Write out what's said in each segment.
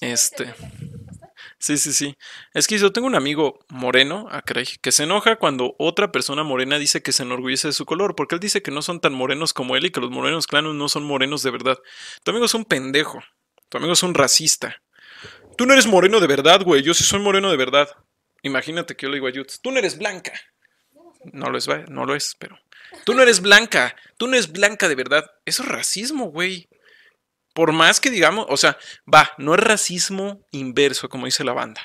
Este. Sí, sí, sí. Es que yo tengo un amigo moreno, a ah, que se enoja cuando otra persona morena dice que se enorgullece de su color, porque él dice que no son tan morenos como él y que los morenos clanos no son morenos de verdad. Tu amigo es un pendejo. Tu amigo es un racista. Tú no eres moreno de verdad, güey. Yo sí soy moreno de verdad. Imagínate que yo le digo a Jutz, tú no eres blanca. No lo es, no lo es, pero. Tú no eres blanca. Tú no eres blanca de verdad. Eso es racismo, güey. Por más que digamos, o sea, va, no es racismo inverso, como dice la banda.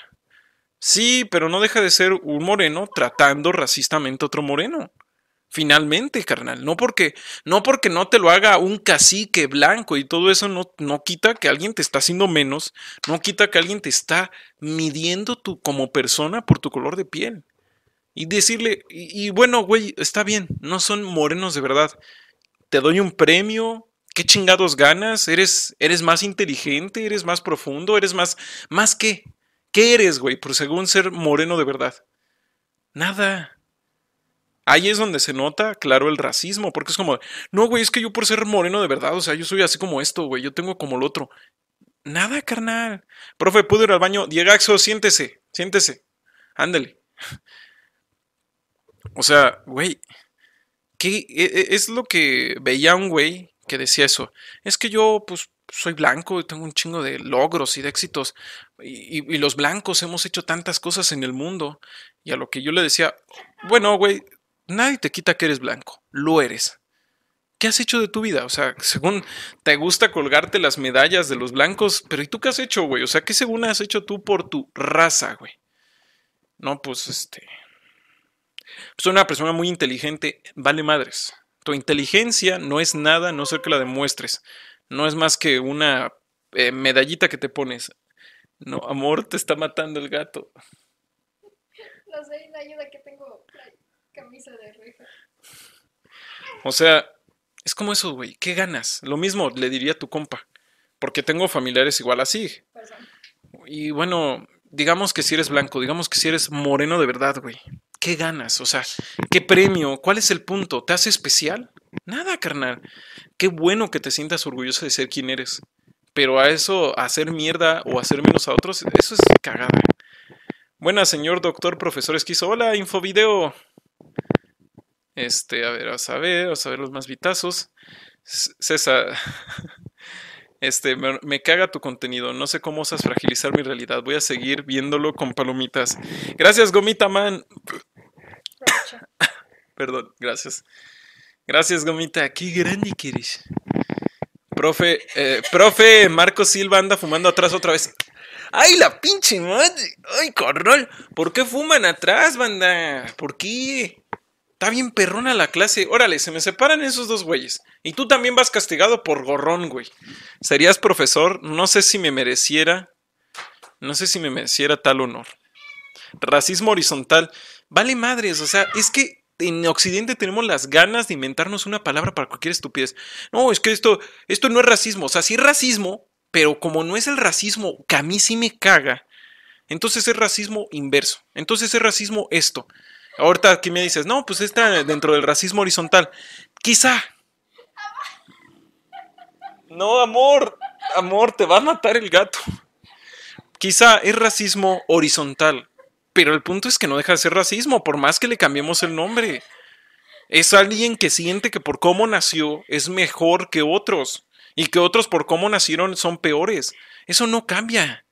Sí, pero no deja de ser un moreno tratando racistamente a otro moreno. Finalmente, carnal, no porque no porque no te lo haga un cacique blanco y todo eso no, no quita que alguien te está haciendo menos, no quita que alguien te está midiendo tú como persona por tu color de piel. Y decirle, y bueno, güey, está bien, no son morenos de verdad. Te doy un premio, ¿Qué chingados ganas? ¿Eres, eres más inteligente? ¿Eres más profundo? ¿Eres más... ¿Más qué? ¿Qué eres, güey? Por según ser moreno de verdad. Nada. Ahí es donde se nota, claro, el racismo, porque es como, no, güey, es que yo por ser moreno de verdad, o sea, yo soy así como esto, güey, yo tengo como el otro. Nada, carnal. Profe, ¿puedo ir al baño. Diegaxo, siéntese, siéntese. Ándale. O sea, güey, ¿qué e, e, es lo que veía un güey que decía eso. Es que yo, pues, soy blanco y tengo un chingo de logros y de éxitos. Y, los blancos hemos hecho tantas cosas en el mundo. Y a lo que yo le decía, bueno, güey, nadie te quita que eres blanco. Lo eres. ¿Qué has hecho de tu vida? O sea, según te gusta colgarte las medallas de los blancos, pero ¿y tú qué has hecho, güey? O sea, ¿qué según has hecho tú por tu raza, güey? No, pues este. Soy pues, una persona muy inteligente, vale madres. Tu inteligencia no es nada, no ser que la demuestres. No es más que una eh, medallita que te pones. No, amor, te está matando el gato. No sé, la ayuda que tengo camisa de reja. O sea, es como eso, güey. ¿Qué ganas? Lo mismo le diría a tu compa. Porque tengo familiares igual así. Y bueno, digamos que si eres blanco, digamos que si eres moreno de verdad, güey. ¿qué ganas? O sea, ¿qué premio? ¿Cuál es el punto? ¿Te hace especial? Nada, carnal. Qué bueno que te sientas orgulloso de ser quien eres. Pero a eso, a hacer mierda o hacer menos a otros, eso es cagada. Buenas, señor doctor, profesor esquizo. Hola, infovideo. Este, a ver, a saber, a ver los más vitazos. César. Este, me, me, caga tu contenido. No sé cómo osas fragilizar mi realidad. Voy a seguir viéndolo con palomitas. Gracias, Gomita Man. Perdón, gracias. Gracias, Gomita. Qué grande que Profe, eh, profe Marco Silva anda fumando atrás otra vez. ¡Ay, la pinche madre! ¡Ay, corrol! ¿Por qué fuman atrás, banda? ¿Por qué? Está bien perrona la clase. Órale, se me separan esos dos güeyes. Y tú también vas castigado por gorrón, güey. Serías profesor. No sé si me mereciera. No sé si me mereciera tal honor. Racismo horizontal. Vale madres, o sea, es que en Occidente tenemos las ganas de inventarnos una palabra para cualquier estupidez. No, es que esto, esto no es racismo. O sea, sí es racismo, pero como no es el racismo que a mí sí me caga, entonces es racismo inverso. Entonces es racismo esto. Ahorita aquí me dices, no, pues está dentro del racismo horizontal. Quizá. No, amor, amor, te va a matar el gato. Quizá es racismo horizontal, pero el punto es que no deja de ser racismo, por más que le cambiemos el nombre. Es alguien que siente que por cómo nació es mejor que otros y que otros por cómo nacieron son peores. Eso no cambia.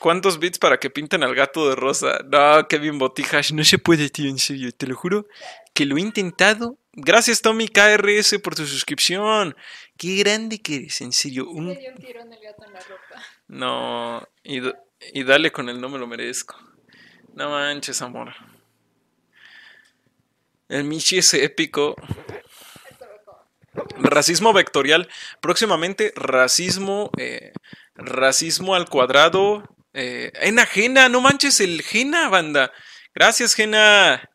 ¿Cuántos bits para que pinten al gato de rosa? No, Kevin Botijas, no se puede, tío, en serio, te lo juro que lo he intentado. Gracias, Tommy KRS, por tu suscripción. Qué grande que eres, en serio. Un... No, y... Y dale con el no me lo merezco. No manches, amor. El Michi es épico. Racismo vectorial. Próximamente, racismo. Eh, racismo al cuadrado. Eh, en ajena, no manches, el Gena, banda. Gracias, Gena.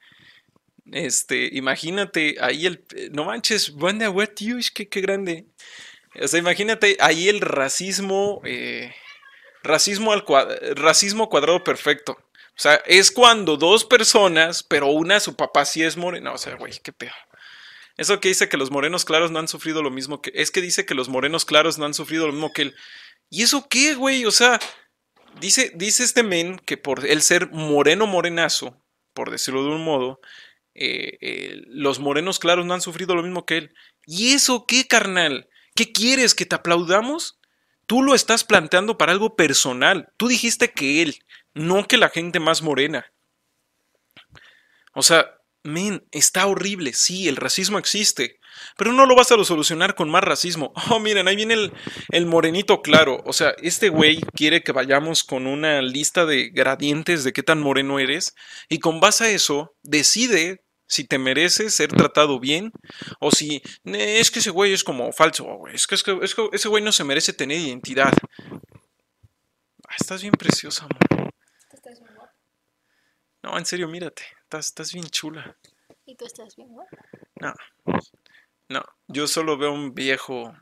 Este, imagínate ahí el. No manches, banda, what you, qué, grande. O sea, imagínate ahí el racismo. Eh, racismo, al racismo cuadrado perfecto. O sea, es cuando dos personas, pero una, su papá sí es moreno. O sea, güey, qué peor Eso que dice que los morenos claros no han sufrido lo mismo que. Es que dice que los morenos claros no han sufrido lo mismo que él. ¿Y eso qué, güey? O sea, dice, dice este men que por el ser moreno morenazo, por decirlo de un modo, eh, eh, los morenos claros no han sufrido lo mismo que él. ¿Y eso qué, carnal? ¿Qué quieres? ¿Que te aplaudamos? Tú lo estás planteando para algo personal. Tú dijiste que él, no que la gente más morena. O sea, men, está horrible. Sí, el racismo existe. Pero no lo vas a solucionar con más racismo. Oh, miren, ahí viene el, el morenito claro. O sea, este güey quiere que vayamos con una lista de gradientes de qué tan moreno eres. Y con base a eso, decide si te mereces ser tratado bien o si es que ese güey es como falso, güey. Es, que, ese güey no se merece tener identidad. Ah, estás bien preciosa, amor. ¿Estás bien No, en serio, mírate. Estás, bien chula. ¿Y tú estás bien guapa? No. No, yo solo veo un viejo.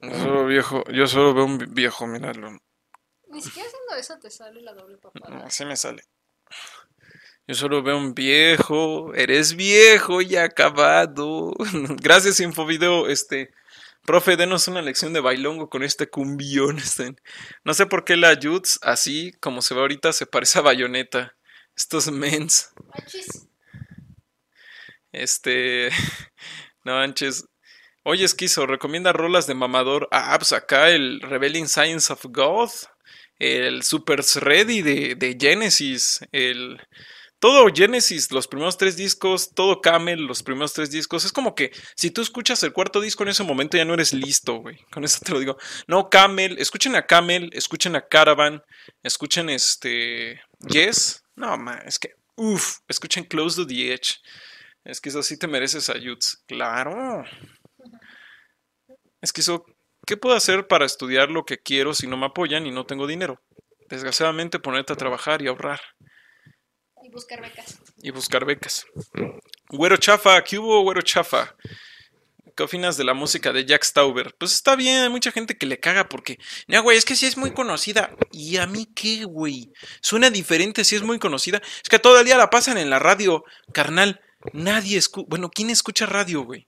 Yo solo viejo, yo solo veo un viejo, míralo. Ni siquiera haciendo eso te sale la doble papada. No, sí me sale. Yo solo veo un viejo, eres viejo y acabado. Gracias, Infovideo. Este, profe, denos una lección de bailongo con este cumbión. Este. No sé por qué la Jutz, así como se ve ahorita, se parece a bayoneta. Estos mens. Este. No, manches. Oye, Esquizo, recomienda rolas de mamador. Ah, pues acá el Rebelling Science of God. El Super Ready de, de Genesis. El todo Genesis, los primeros tres discos, todo Camel, los primeros tres discos, es como que si tú escuchas el cuarto disco en ese momento ya no eres listo, güey. Con eso te lo digo. No, Camel, escuchen a Camel, escuchen a Caravan, escuchen este Yes. No, man, es que, uf, escuchen Close to the Edge. Es que eso sí te mereces a Claro. Es que eso, ¿qué puedo hacer para estudiar lo que quiero si no me apoyan y no tengo dinero? Desgraciadamente ponerte a trabajar y ahorrar. Y buscar becas. Y buscar becas. Güero Chafa, ¿qué hubo, Güero Chafa? ¿Qué opinas de la música de Jack Stauber? Pues está bien, hay mucha gente que le caga porque. No, güey, es que sí es muy conocida. ¿Y a mí qué, güey? Suena diferente si es muy conocida. Es que todo el día la pasan en la radio, carnal. Nadie escucha. Bueno, ¿quién escucha radio, güey?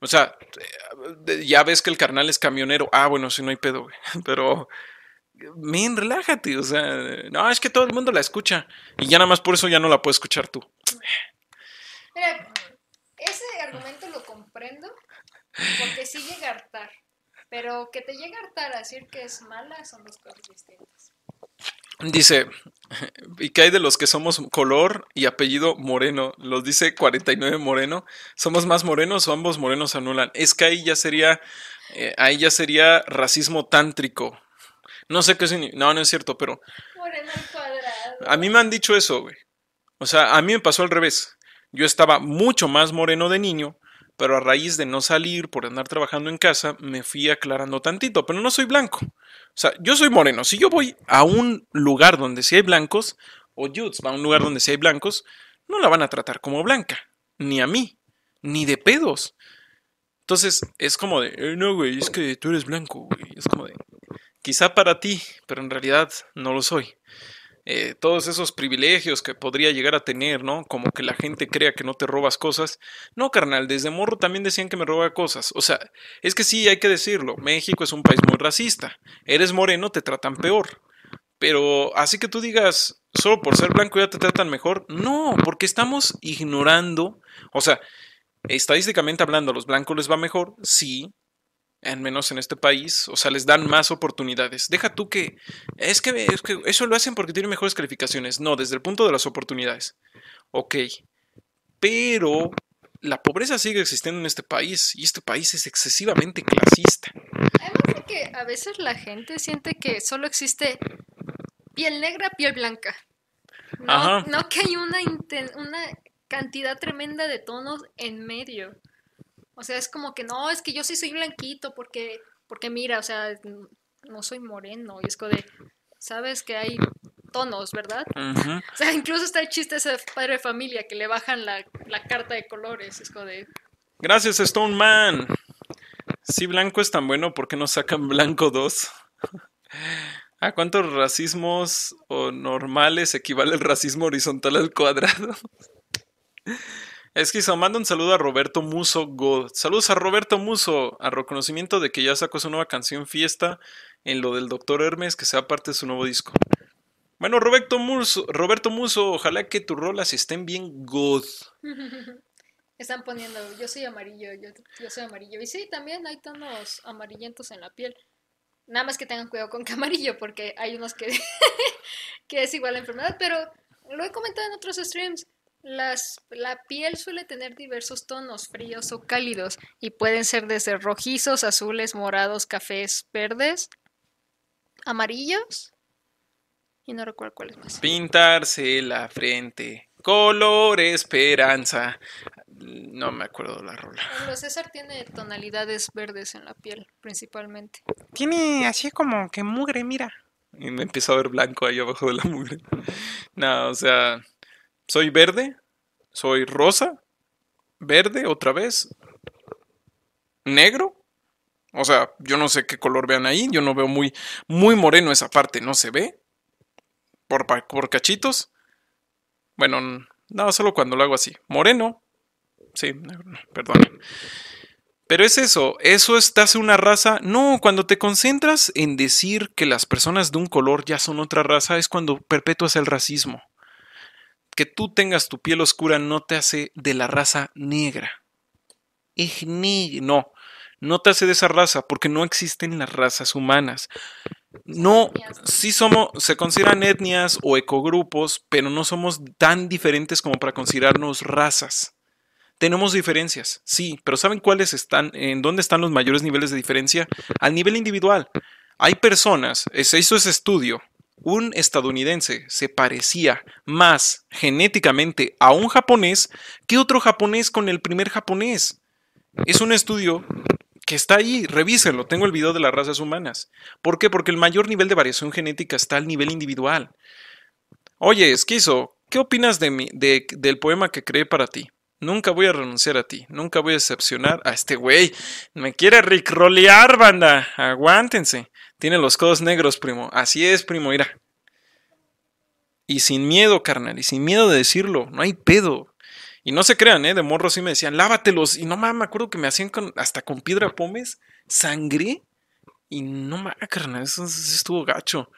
O sea, eh, ya ves que el carnal es camionero. Ah, bueno, si no hay pedo, güey. Pero men, relájate, o sea, no, es que todo el mundo la escucha y ya nada más por eso ya no la puedes escuchar tú. Mira, ese argumento lo comprendo porque sí llega a hartar, pero que te llega a hartar a decir que es mala son dos cosas distintas. Dice, ¿y qué hay de los que somos color y apellido moreno? Los dice 49 moreno. ¿Somos más morenos o ambos morenos anulan? Es que ahí ya sería, eh, ahí ya sería racismo tántrico. No sé qué significa. No, no es cierto, pero. A mí me han dicho eso, güey. O sea, a mí me pasó al revés. Yo estaba mucho más moreno de niño, pero a raíz de no salir por andar trabajando en casa, me fui aclarando tantito, pero no soy blanco. O sea, yo soy moreno. Si yo voy a un lugar donde sí hay blancos, o Jutz va a un lugar donde sí hay blancos, no la van a tratar como blanca, ni a mí, ni de pedos. Entonces, es como de, eh, no, güey, es que tú eres blanco, güey. Es como de, Quizá para ti, pero en realidad no lo soy. Eh, todos esos privilegios que podría llegar a tener, ¿no? Como que la gente crea que no te robas cosas. No, carnal, desde morro también decían que me roba cosas. O sea, es que sí, hay que decirlo, México es un país muy racista. Eres moreno, te tratan peor. Pero así que tú digas, solo por ser blanco ya te tratan mejor. No, porque estamos ignorando, o sea, estadísticamente hablando, a los blancos les va mejor, sí, al menos en este país, o sea, les dan más oportunidades. Deja tú que es, que, eso lo hacen porque tienen mejores calificaciones. No, desde el punto de las oportunidades. Ok, pero la pobreza sigue existiendo en este país y este país es excesivamente clasista. de que a veces la gente siente que solo existe piel negra, piel blanca. No, no que hay una cantidad tremenda de tonos en medio. O sea, es como que no, es que yo sí soy blanquito porque, porque mira, o sea, no soy moreno. Y es como de, sabes que hay tonos, ¿verdad? O sea, incluso está el chiste ese padre de familia que le bajan la, carta de colores. Es como de... Gracias, Stone Man. Si blanco es tan bueno, ¿por qué no sacan blanco dos ¿A ah, cuántos racismos o normales equivale el racismo horizontal al cuadrado? Esquizo, mando un saludo a Roberto Muso God. Saludos a Roberto Muso, a reconocimiento de que ya sacó su nueva canción Fiesta en lo del Doctor Hermes, que sea parte de su nuevo disco. Bueno, Roberto Muso, Roberto Muso, ojalá que tus rolas estén bien God. Están poniendo, yo soy amarillo, yo, soy amarillo. Y sí, también hay tonos amarillentos en la piel. Nada más que tengan cuidado con que amarillo, porque hay unos que, que es igual enfermedad, pero lo he comentado en otros streams las, la piel suele tener diversos tonos fríos o cálidos y pueden ser desde rojizos, azules, morados, cafés, verdes, amarillos y no recuerdo cuáles más. Pintarse la frente, color esperanza. No me acuerdo la rola. César tiene tonalidades verdes en la piel, principalmente. Tiene así como que mugre, mira. Y me empiezo a ver blanco ahí abajo de la mugre. No, o sea, soy verde, soy rosa, verde otra vez, negro. O sea, yo no sé qué color vean ahí, yo no veo muy, muy moreno esa parte, no se ve. Por, por cachitos. Bueno, no, solo cuando lo hago así. Moreno. Sí, perdón. Pero es eso, eso es, una raza. No, cuando te concentras en decir que las personas de un color ya son otra raza, es cuando perpetúas el racismo que tú tengas tu piel oscura no te hace de la raza negra. No, no te hace de esa raza porque no existen las razas humanas. No, sí somos, se consideran etnias o ecogrupos, pero no somos tan diferentes como para considerarnos razas. Tenemos diferencias, sí, pero ¿saben cuáles están, en dónde están los mayores niveles de diferencia? Al nivel individual. Hay personas, se hizo ese estudio, un estadounidense se parecía más genéticamente a un japonés que otro japonés con el primer japonés. Es un estudio que está ahí, revísenlo, tengo el video de las razas humanas. ¿Por qué? Porque el mayor nivel de variación genética está al nivel individual. Oye, esquizo, ¿qué opinas de del poema que creé para ti? Nunca voy a renunciar a ti, nunca voy a decepcionar a este güey. Me quiere ricrolear, banda. Aguántense. Tiene los codos negros, primo. Así es, primo, mira. Y sin miedo, carnal, y sin miedo de decirlo, no hay pedo. Y no se crean, ¿eh? De morro sí me decían, lávatelos. Y no mames, me acuerdo que me hacían con, hasta con piedra pomes, sangre. Y no mames, carnal, eso, estuvo gacho.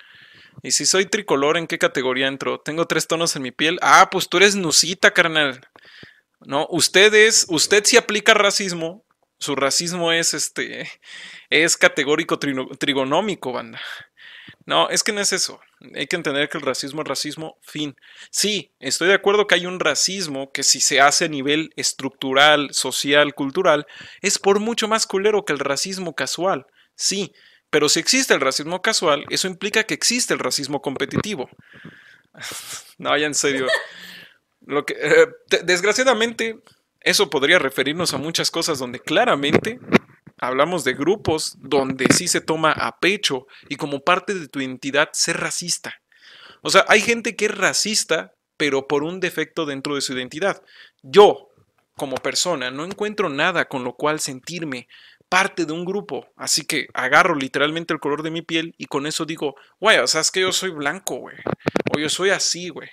Y si soy tricolor, ¿en qué categoría entro? Tengo tres tonos en mi piel. Ah, pues tú eres nusita, carnal. No, usted usted sí aplica racismo, su racismo es este. es categórico trigonómico, banda. No, es que no es eso. Hay que entender que el racismo es racismo, fin. Sí, estoy de acuerdo que hay un racismo que si se hace a nivel estructural, social, cultural, es por mucho más culero que el racismo casual. Sí, pero si existe el racismo casual, eso implica que existe el racismo competitivo. no, ya en serio. Lo que, eh, desgraciadamente, eso podría referirnos a muchas cosas donde claramente hablamos de grupos donde sí se toma a pecho y como parte de tu identidad ser racista. O sea, hay gente que es racista, pero por un defecto dentro de su identidad. Yo, como persona, no encuentro nada con lo cual sentirme parte de un grupo. Así que agarro literalmente el color de mi piel y con eso digo, güey, o sea, es que yo soy blanco, güey. O yo soy así, güey.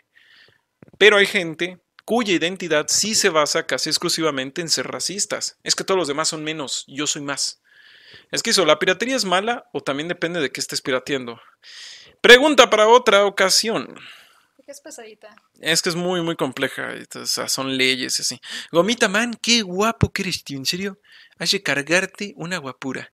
Pero hay gente cuya identidad sí se basa casi exclusivamente en ser racistas. Es que todos los demás son menos, yo soy más. Es que eso, la piratería es mala o también depende de qué estés pirateando. Pregunta para otra ocasión. Es Es que es muy, muy compleja. son leyes así. Gomita Man, qué guapo que eres, tío. En serio, que cargarte una guapura.